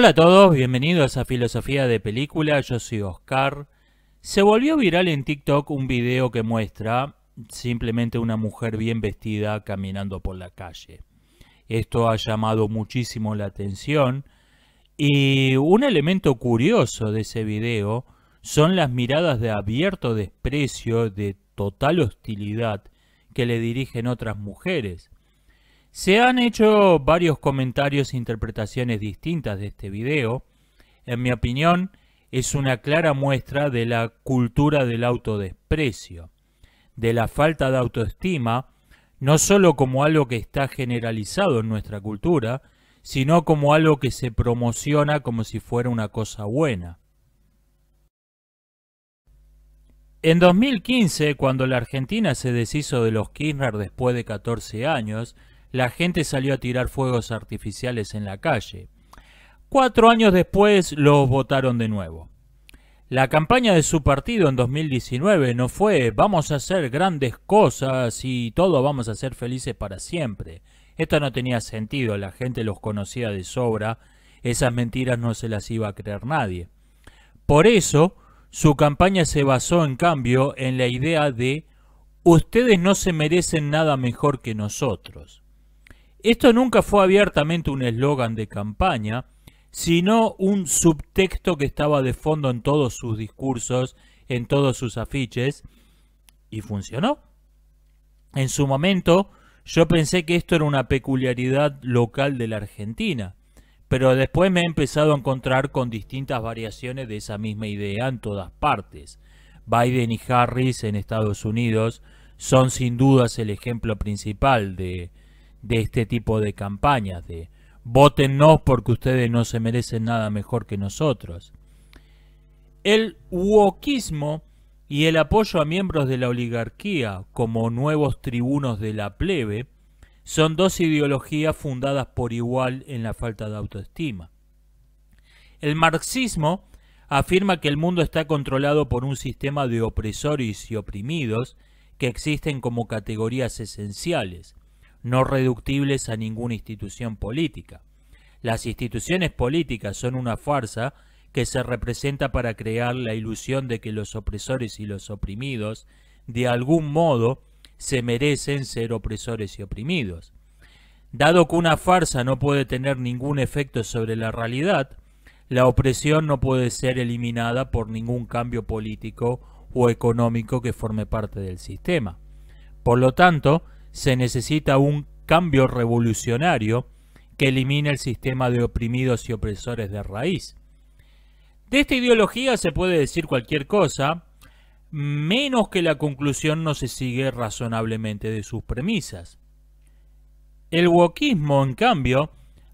Hola a todos, bienvenidos a Filosofía de Película, yo soy Oscar. Se volvió viral en TikTok un video que muestra simplemente una mujer bien vestida caminando por la calle. Esto ha llamado muchísimo la atención y un elemento curioso de ese video son las miradas de abierto desprecio, de total hostilidad que le dirigen otras mujeres. Se han hecho varios comentarios e interpretaciones distintas de este video. En mi opinión, es una clara muestra de la cultura del autodesprecio, de la falta de autoestima, no solo como algo que está generalizado en nuestra cultura, sino como algo que se promociona como si fuera una cosa buena. En 2015, cuando la Argentina se deshizo de los Kirchner después de 14 años, la gente salió a tirar fuegos artificiales en la calle. Cuatro años después los votaron de nuevo. La campaña de su partido en 2019 no fue vamos a hacer grandes cosas y todo vamos a ser felices para siempre. Esto no tenía sentido, la gente los conocía de sobra, esas mentiras no se las iba a creer nadie. Por eso, su campaña se basó en cambio en la idea de ustedes no se merecen nada mejor que nosotros. Esto nunca fue abiertamente un eslogan de campaña, sino un subtexto que estaba de fondo en todos sus discursos, en todos sus afiches, y funcionó. En su momento yo pensé que esto era una peculiaridad local de la Argentina, pero después me he empezado a encontrar con distintas variaciones de esa misma idea en todas partes. Biden y Harris en Estados Unidos son sin dudas el ejemplo principal de de este tipo de campañas, de votennos porque ustedes no se merecen nada mejor que nosotros. El wokismo y el apoyo a miembros de la oligarquía como nuevos tribunos de la plebe son dos ideologías fundadas por igual en la falta de autoestima. El marxismo afirma que el mundo está controlado por un sistema de opresores y oprimidos que existen como categorías esenciales, no reductibles a ninguna institución política. Las instituciones políticas son una farsa que se representa para crear la ilusión de que los opresores y los oprimidos, de algún modo, se merecen ser opresores y oprimidos. Dado que una farsa no puede tener ningún efecto sobre la realidad, la opresión no puede ser eliminada por ningún cambio político o económico que forme parte del sistema. Por lo tanto, se necesita un cambio revolucionario que elimine el sistema de oprimidos y opresores de raíz. De esta ideología se puede decir cualquier cosa, menos que la conclusión no se sigue razonablemente de sus premisas. El wokismo, en cambio,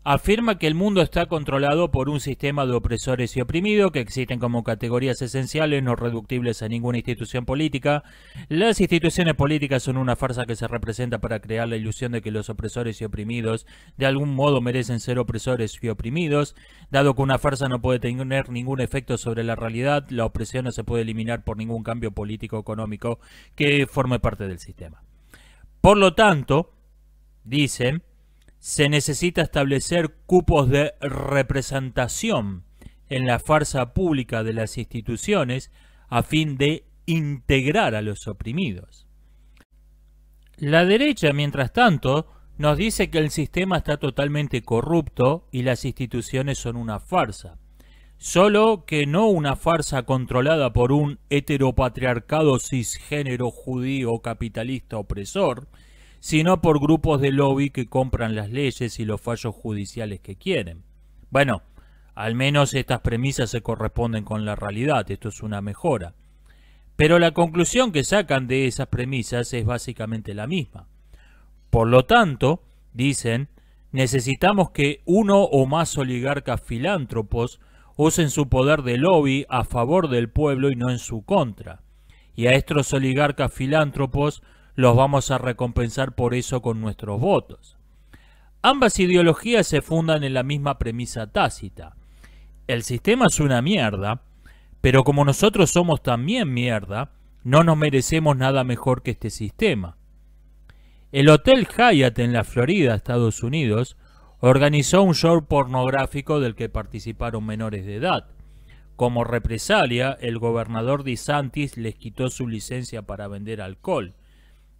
afirma que el mundo está controlado por un sistema de opresores y oprimidos que existen como categorías esenciales no reductibles a ninguna institución política. Las instituciones políticas son una farsa que se representa para crear la ilusión de que los opresores y oprimidos de algún modo merecen ser opresores y oprimidos. Dado que una farsa no puede tener ningún efecto sobre la realidad, la opresión no se puede eliminar por ningún cambio político o económico que forme parte del sistema. Por lo tanto, dicen, se necesita establecer cupos de representación en la farsa pública de las instituciones a fin de integrar a los oprimidos. La derecha, mientras tanto, nos dice que el sistema está totalmente corrupto y las instituciones son una farsa. Solo que no una farsa controlada por un heteropatriarcado cisgénero judío capitalista opresor, sino por grupos de lobby que compran las leyes y los fallos judiciales que quieren. Bueno, al menos estas premisas se corresponden con la realidad, esto es una mejora. Pero la conclusión que sacan de esas premisas es básicamente la misma. Por lo tanto, dicen, necesitamos que uno o más oligarcas filántropos usen su poder de lobby a favor del pueblo y no en su contra. Y a estos oligarcas filántropos los vamos a recompensar por eso con nuestros votos. Ambas ideologías se fundan en la misma premisa tácita. El sistema es una mierda, pero como nosotros somos también mierda, no nos merecemos nada mejor que este sistema. El Hotel Hyatt en la Florida, Estados Unidos, organizó un show pornográfico del que participaron menores de edad. Como represalia, el gobernador DeSantis les quitó su licencia para vender alcohol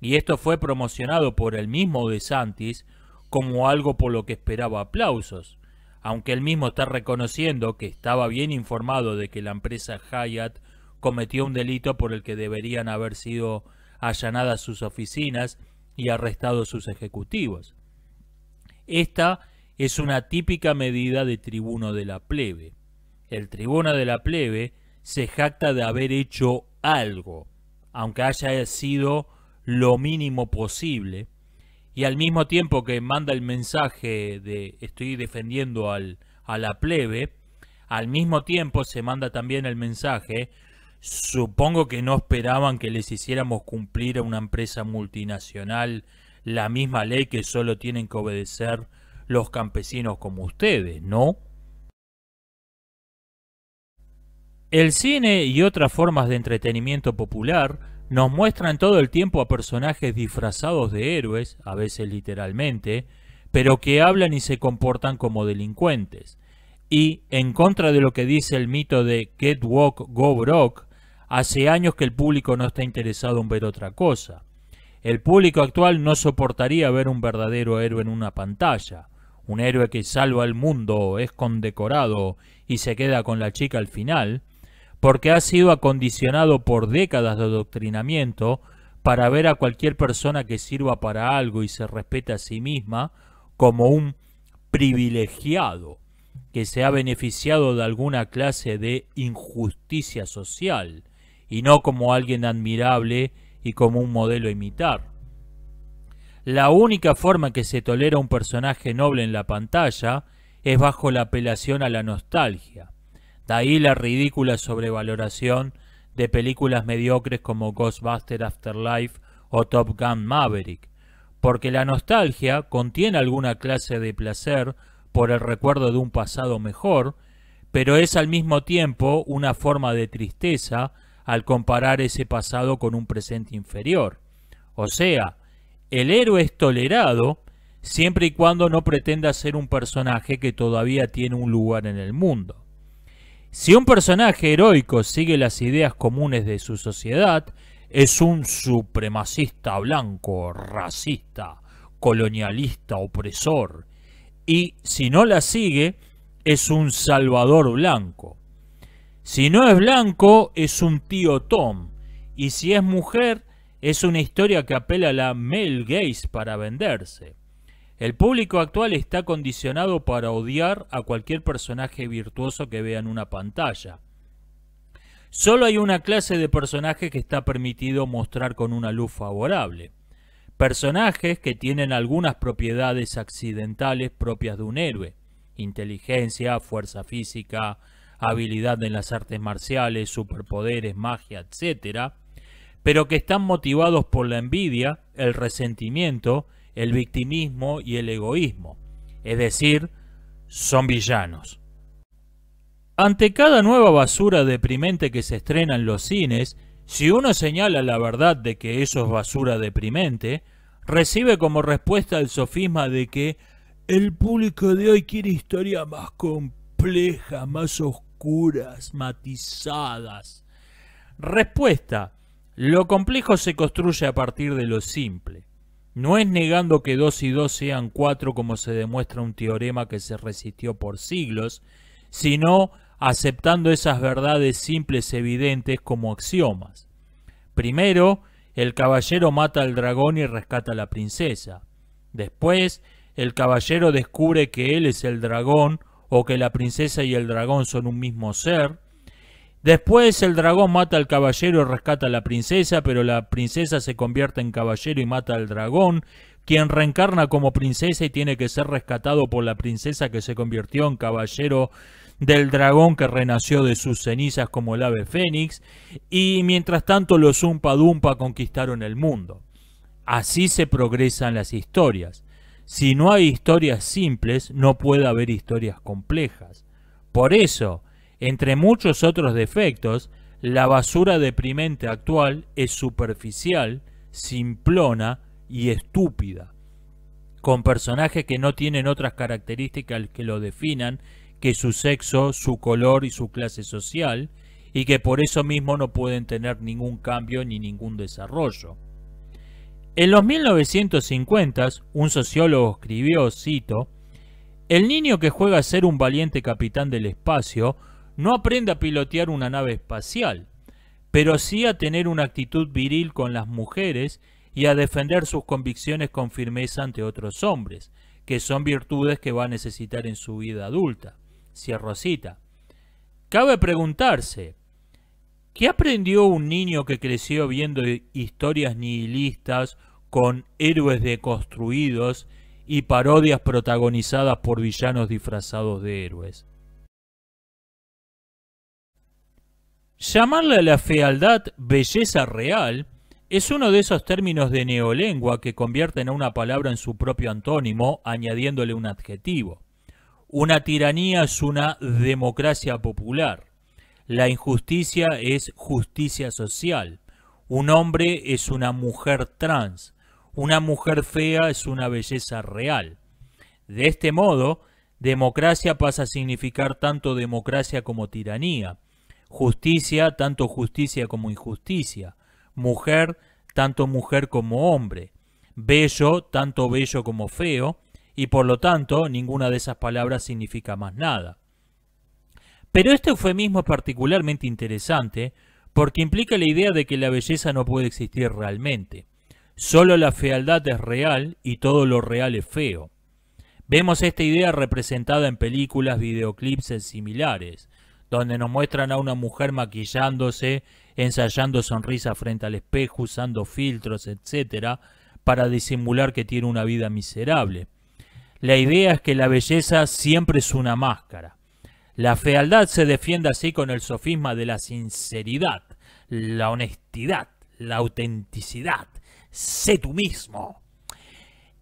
y esto fue promocionado por el mismo De Santis como algo por lo que esperaba aplausos, aunque él mismo está reconociendo que estaba bien informado de que la empresa Hyatt cometió un delito por el que deberían haber sido allanadas sus oficinas y arrestados sus ejecutivos. Esta es una típica medida de tribuno de la plebe. El tribuno de la plebe se jacta de haber hecho algo, aunque haya sido lo mínimo posible y al mismo tiempo que manda el mensaje de estoy defendiendo al, a la plebe, al mismo tiempo se manda también el mensaje supongo que no esperaban que les hiciéramos cumplir a una empresa multinacional la misma ley que solo tienen que obedecer los campesinos como ustedes, ¿no? El cine y otras formas de entretenimiento popular nos muestran todo el tiempo a personajes disfrazados de héroes, a veces literalmente, pero que hablan y se comportan como delincuentes. Y, en contra de lo que dice el mito de Get Walk, Go Broke, hace años que el público no está interesado en ver otra cosa. El público actual no soportaría ver un verdadero héroe en una pantalla, un héroe que salva al mundo, es condecorado y se queda con la chica al final, porque ha sido acondicionado por décadas de adoctrinamiento para ver a cualquier persona que sirva para algo y se respeta a sí misma como un privilegiado que se ha beneficiado de alguna clase de injusticia social y no como alguien admirable y como un modelo a imitar. La única forma que se tolera un personaje noble en la pantalla es bajo la apelación a la nostalgia de ahí la ridícula sobrevaloración de películas mediocres como Ghostbuster Afterlife o Top Gun Maverick, porque la nostalgia contiene alguna clase de placer por el recuerdo de un pasado mejor, pero es al mismo tiempo una forma de tristeza al comparar ese pasado con un presente inferior. O sea, el héroe es tolerado siempre y cuando no pretenda ser un personaje que todavía tiene un lugar en el mundo. Si un personaje heroico sigue las ideas comunes de su sociedad, es un supremacista blanco, racista, colonialista, opresor. Y si no la sigue, es un salvador blanco. Si no es blanco, es un tío Tom. Y si es mujer, es una historia que apela a la Mel gaze para venderse. El público actual está condicionado para odiar a cualquier personaje virtuoso que vea en una pantalla. Solo hay una clase de personajes que está permitido mostrar con una luz favorable. Personajes que tienen algunas propiedades accidentales propias de un héroe. Inteligencia, fuerza física, habilidad en las artes marciales, superpoderes, magia, etc. Pero que están motivados por la envidia, el resentimiento el victimismo y el egoísmo, es decir, son villanos. Ante cada nueva basura deprimente que se estrena en los cines, si uno señala la verdad de que eso es basura deprimente, recibe como respuesta el sofisma de que el público de hoy quiere historias más complejas, más oscuras, matizadas. Respuesta. Lo complejo se construye a partir de lo simple. No es negando que dos y dos sean cuatro, como se demuestra un teorema que se resistió por siglos, sino aceptando esas verdades simples evidentes como axiomas. Primero, el caballero mata al dragón y rescata a la princesa. Después, el caballero descubre que él es el dragón o que la princesa y el dragón son un mismo ser. Después el dragón mata al caballero y rescata a la princesa, pero la princesa se convierte en caballero y mata al dragón, quien reencarna como princesa y tiene que ser rescatado por la princesa que se convirtió en caballero del dragón que renació de sus cenizas como el ave fénix, y mientras tanto los Umpa Dumpa conquistaron el mundo. Así se progresan las historias. Si no hay historias simples, no puede haber historias complejas. Por eso, entre muchos otros defectos, la basura deprimente actual es superficial, simplona y estúpida, con personajes que no tienen otras características que lo definan que su sexo, su color y su clase social, y que por eso mismo no pueden tener ningún cambio ni ningún desarrollo. En los 1950, un sociólogo escribió, cito, El niño que juega a ser un valiente capitán del espacio no aprende a pilotear una nave espacial, pero sí a tener una actitud viril con las mujeres y a defender sus convicciones con firmeza ante otros hombres, que son virtudes que va a necesitar en su vida adulta. Cierro Cabe preguntarse, ¿qué aprendió un niño que creció viendo historias nihilistas con héroes deconstruidos y parodias protagonizadas por villanos disfrazados de héroes? Llamarle a la fealdad belleza real es uno de esos términos de neolengua que convierten a una palabra en su propio antónimo, añadiéndole un adjetivo. Una tiranía es una democracia popular. La injusticia es justicia social. Un hombre es una mujer trans. Una mujer fea es una belleza real. De este modo, democracia pasa a significar tanto democracia como tiranía justicia, tanto justicia como injusticia, mujer, tanto mujer como hombre, bello, tanto bello como feo, y por lo tanto ninguna de esas palabras significa más nada. Pero este eufemismo es particularmente interesante porque implica la idea de que la belleza no puede existir realmente. Solo la fealdad es real y todo lo real es feo. Vemos esta idea representada en películas, videoclipses similares donde nos muestran a una mujer maquillándose, ensayando sonrisa frente al espejo, usando filtros, etc., para disimular que tiene una vida miserable. La idea es que la belleza siempre es una máscara. La fealdad se defiende así con el sofisma de la sinceridad, la honestidad, la autenticidad. Sé tú mismo.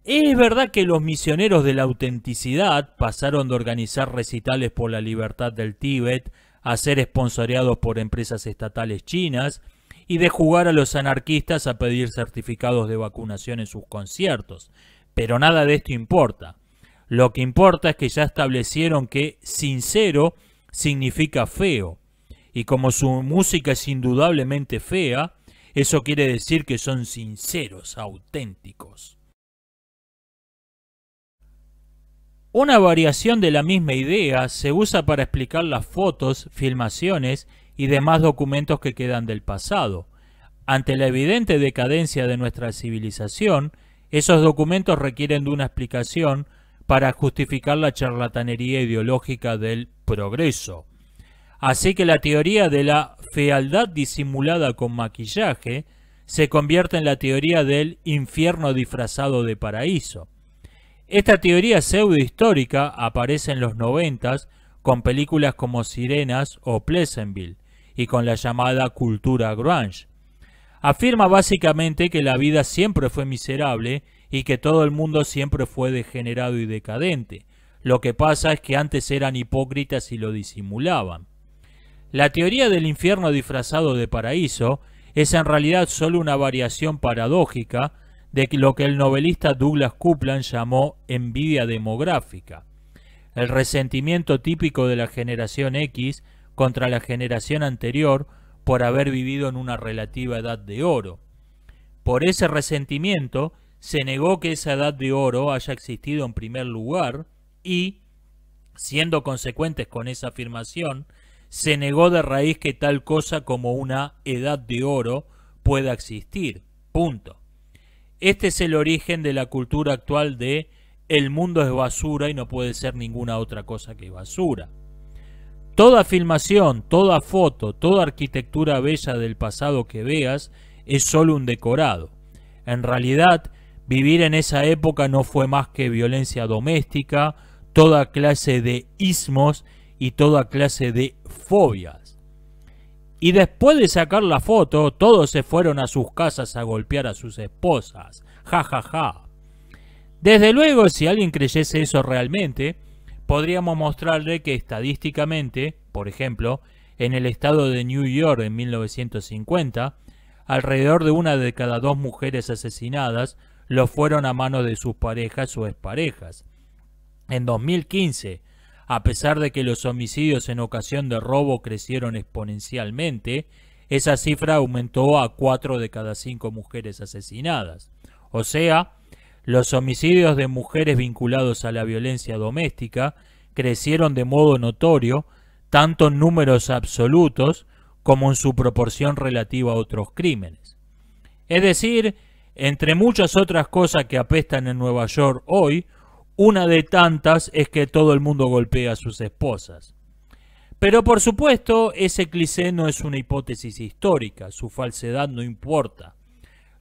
Es verdad que los misioneros de la autenticidad pasaron de organizar recitales por la libertad del Tíbet a ser esponsoreados por empresas estatales chinas y de jugar a los anarquistas a pedir certificados de vacunación en sus conciertos. Pero nada de esto importa. Lo que importa es que ya establecieron que sincero significa feo. Y como su música es indudablemente fea, eso quiere decir que son sinceros, auténticos. Una variación de la misma idea se usa para explicar las fotos, filmaciones y demás documentos que quedan del pasado. Ante la evidente decadencia de nuestra civilización, esos documentos requieren de una explicación para justificar la charlatanería ideológica del progreso. Así que la teoría de la fealdad disimulada con maquillaje se convierte en la teoría del infierno disfrazado de paraíso. Esta teoría pseudohistórica aparece en los 90 con películas como Sirenas o Pleasantville y con la llamada cultura grunge. Afirma básicamente que la vida siempre fue miserable y que todo el mundo siempre fue degenerado y decadente. Lo que pasa es que antes eran hipócritas y lo disimulaban. La teoría del infierno disfrazado de paraíso es en realidad solo una variación paradójica de lo que el novelista Douglas Coupland llamó envidia demográfica, el resentimiento típico de la generación X contra la generación anterior por haber vivido en una relativa edad de oro. Por ese resentimiento se negó que esa edad de oro haya existido en primer lugar y, siendo consecuentes con esa afirmación, se negó de raíz que tal cosa como una edad de oro pueda existir. Punto. Este es el origen de la cultura actual de el mundo es basura y no puede ser ninguna otra cosa que basura. Toda filmación, toda foto, toda arquitectura bella del pasado que veas es solo un decorado. En realidad, vivir en esa época no fue más que violencia doméstica, toda clase de ismos y toda clase de fobias. Y después de sacar la foto, todos se fueron a sus casas a golpear a sus esposas. Ja, ja, ja. Desde luego, si alguien creyese eso realmente, podríamos mostrarle que estadísticamente, por ejemplo, en el estado de New York en 1950, alrededor de una de cada dos mujeres asesinadas lo fueron a manos de sus parejas o exparejas. En 2015, a pesar de que los homicidios en ocasión de robo crecieron exponencialmente, esa cifra aumentó a 4 de cada 5 mujeres asesinadas. O sea, los homicidios de mujeres vinculados a la violencia doméstica crecieron de modo notorio, tanto en números absolutos como en su proporción relativa a otros crímenes. Es decir, entre muchas otras cosas que apestan en Nueva York hoy, una de tantas es que todo el mundo golpea a sus esposas. Pero por supuesto, ese cliché no es una hipótesis histórica, su falsedad no importa.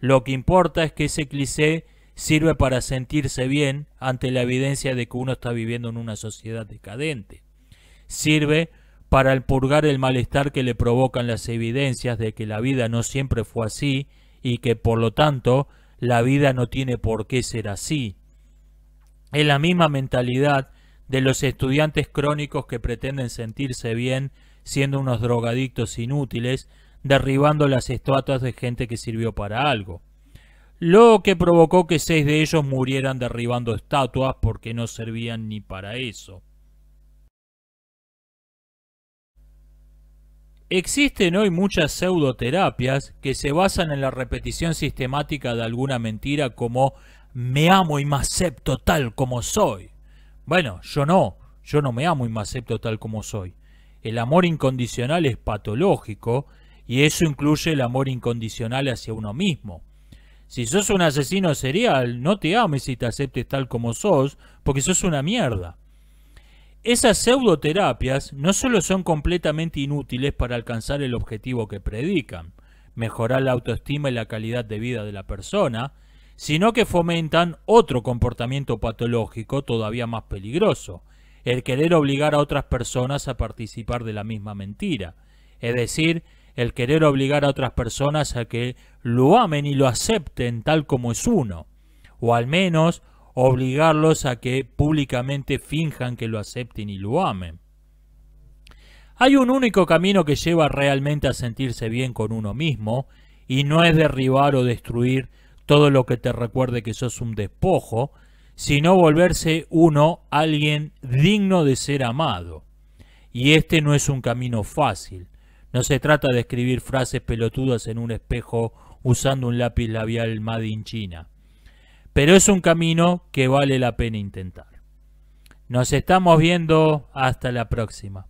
Lo que importa es que ese cliché sirve para sentirse bien ante la evidencia de que uno está viviendo en una sociedad decadente. Sirve para purgar el malestar que le provocan las evidencias de que la vida no siempre fue así y que por lo tanto la vida no tiene por qué ser así. Es la misma mentalidad de los estudiantes crónicos que pretenden sentirse bien siendo unos drogadictos inútiles, derribando las estatuas de gente que sirvió para algo. Lo que provocó que seis de ellos murieran derribando estatuas porque no servían ni para eso. Existen hoy muchas pseudoterapias que se basan en la repetición sistemática de alguna mentira como me amo y me acepto tal como soy. Bueno, yo no, yo no me amo y me acepto tal como soy. El amor incondicional es patológico y eso incluye el amor incondicional hacia uno mismo. Si sos un asesino serial, no te ames y te aceptes tal como sos, porque sos una mierda. Esas pseudoterapias no solo son completamente inútiles para alcanzar el objetivo que predican, mejorar la autoestima y la calidad de vida de la persona, sino que fomentan otro comportamiento patológico todavía más peligroso, el querer obligar a otras personas a participar de la misma mentira, es decir, el querer obligar a otras personas a que lo amen y lo acepten tal como es uno, o al menos obligarlos a que públicamente finjan que lo acepten y lo amen. Hay un único camino que lleva realmente a sentirse bien con uno mismo, y no es derribar o destruir todo lo que te recuerde que sos un despojo, sino volverse uno alguien digno de ser amado. Y este no es un camino fácil. No se trata de escribir frases pelotudas en un espejo usando un lápiz labial Made in China. Pero es un camino que vale la pena intentar. Nos estamos viendo hasta la próxima.